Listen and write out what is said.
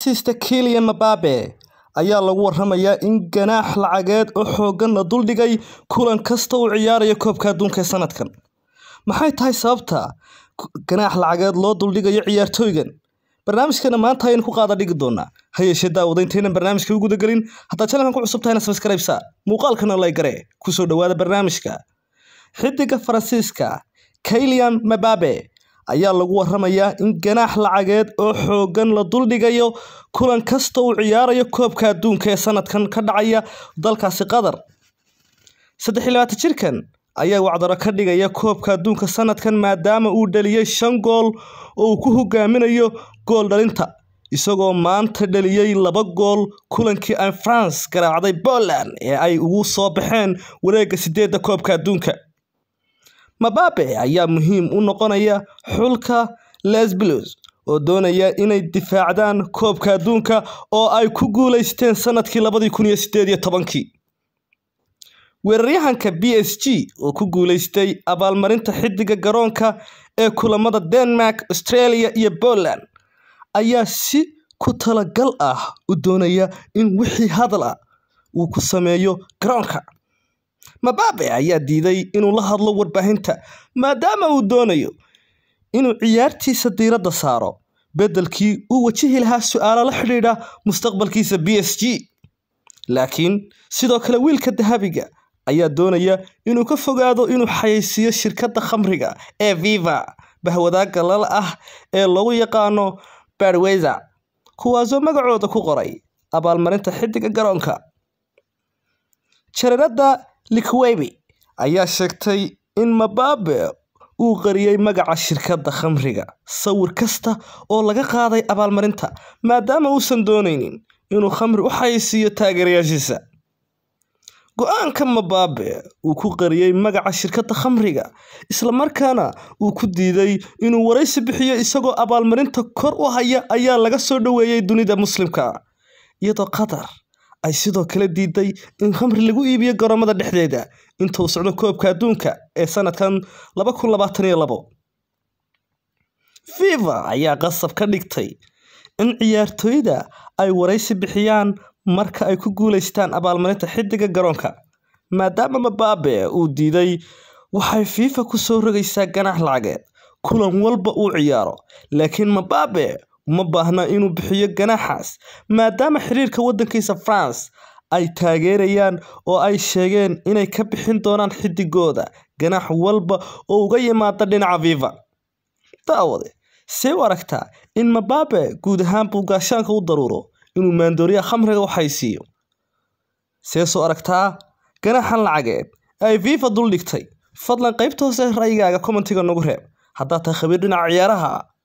Sister Kylian Mbappe ayaa lagu waramayaa in ganaax lacageed oo xooggan la duldhigay kulan kasta uu ciyaarayo Koobka Adduunka ee sanadkan. Maxay tahay sababta ganaax lacageed loo duldhigayo ciyaartooygan barnaamijkana maanta ayaynu ku qaada dhigi doonaa. Ha yeeshee daawadeynteena barnaamijka u gudagelin gelin. Haddaad channelkan ku cusub tahayna subscribe saa. Muuqaalkana like Ku soo dhawaada barnaamijka. xidiga Faransiiska Kylian Mbappe ayaa lagu waramayaa in ganaax lacageed oo xooggan la duldhigayo kulan kasta uu ciyaarayo koobka adduunka ee sanadkan ka dhacaya dalkaasi qatar saddex iyo labaatan jirkan ayaa wacdaro ka dhigaya koobka adduunka sanadkan maadaama uu dhaliyey shan gool oo uu ku hogaaminayo gool dhalinta isagoo maanta dhaliyey laba gool kulankii an france garaacday boland ee ay ugu soo baxeen wareegga sideedda koobka adduunka Mbappe ayaa muhiim u noqonaya xulka Les Blues oo doonaya inay difaacdaan koobka adduunka oo ay ku guuleysteen sanadkii labadii kun iyo sideed iyo tobankii. Weeraryahanka b s g oo ku guulaystay abaalmarinta xiddiga garoonka ee kulamada Denmark, Australia iyo Poland ayaa si ku talagal ah u doonaya in wixii hadal ah uu ku sameeyo garoonka mabaabe ayaa diiday inuu la hadlo warbaahinta maadaama uu doonayo inuu ciyaartiisa diiradda saaro beddelkii uu wajihi lahaa su'aalo la xidhiidha mustaqbalkiisa b s g laakiin sidoo kale wiilka dahabiga ayaa doonaya inuu ka fogaado inuu xayaysiiyo shirkadda khamriga ee Viva bahwadaaga lal ah ee lagu yaqaano Budweiser kuwaasoo magacooda ku qoray abaalmarinta xiddiga garoonka. Jareerada Likuwebe ayaa sheegtay in Mugabe uu qariyay magaca shirkadda khamriga sawir kasta oo laga qaaday abaalmarinta maadaama uusan doonaynin inuu khamri u xayeysiiyo taageerayaashiisa. Go'aanka mabaabe uu ku qariyay magaca shirkadda khamriga islamarkaana uu ku diiday inuu waraysi bixiyo isagoo abaalmarinta kor u haya ayaa laga soo dhoweeyey dunida Muslimka, iyadoo Qatar ay sidoo kale diiday in khamri lagu iibiyo garoomada dhexdeeda inta uu socdo koobka adduunka ee sanadkan laba kun labaatan iyo labo fifa ayaa qasab ka dhigtay in ciyaartooyda ay waraysi bixiyaan marka ay ku guulaystaan abaalmarinta xiddiga garoonka maadaama mabaabe uu diiday waxay fiifa ku soo rogaysaa ganax lacageed kulan walba uu ciyaaro laakiin mabaabe ma baahna inuu bixiyo ganaaxaas maadaama xiriirka waddankiisa France ay taageerayaan oo ay sheegeen inay ka bixin doonaan xiddigooda ganaax walba oo uga yimaada dhinaca Viva. Daawade, see u aragtaa in mabaabe guud ahaan buu gaashaanka u daruuro inuu maandooriya khamriga u haysiiyo. See soo aragtaa ganaxan lacageed ay Viva dul dhigtay. Fadlan qaybta hoose ra'yigaaga commentiga nagu reeb. Haddaad tahay khabiir dhinaca ciyaaraha.